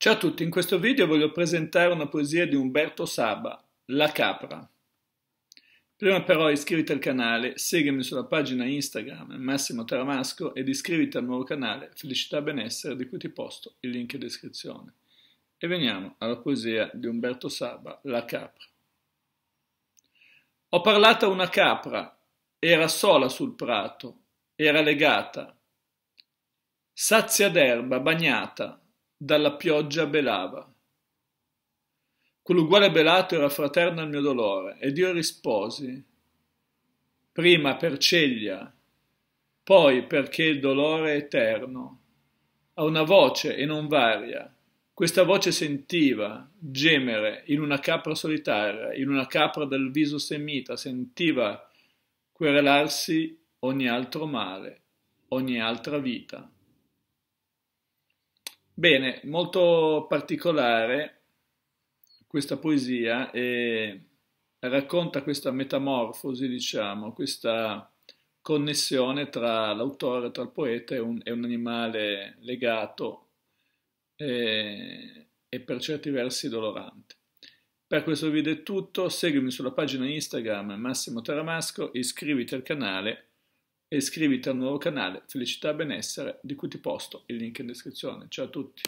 Ciao a tutti, in questo video voglio presentare una poesia di Umberto Saba, La capra. Prima però iscriviti al canale, seguimi sulla pagina Instagram Massimo Taramasco ed iscriviti al nuovo canale Felicità Benessere di cui ti posto il link in descrizione. E veniamo alla poesia di Umberto Saba, La capra. Ho parlato a una capra, era sola sul prato, era legata, sazia d'erba, bagnata, dalla pioggia belava. Quell'uguale belato era fraterno al mio dolore, ed io risposi, prima per ceglia, poi perché il dolore è eterno, ha una voce e non varia. Questa voce sentiva gemere in una capra solitaria, in una capra dal viso semita, sentiva querelarsi ogni altro male, ogni altra vita. Bene, molto particolare questa poesia e racconta questa metamorfosi, diciamo, questa connessione tra l'autore, tra il poeta e un, e un animale legato e, e, per certi versi dolorante. Per questo video è tutto, seguimi sulla pagina Instagram Massimo Taramasco, iscriviti al canale e iscriviti al nuovo canale Felicità e Benessere di cui ti posto il link in descrizione. Ciao a tutti!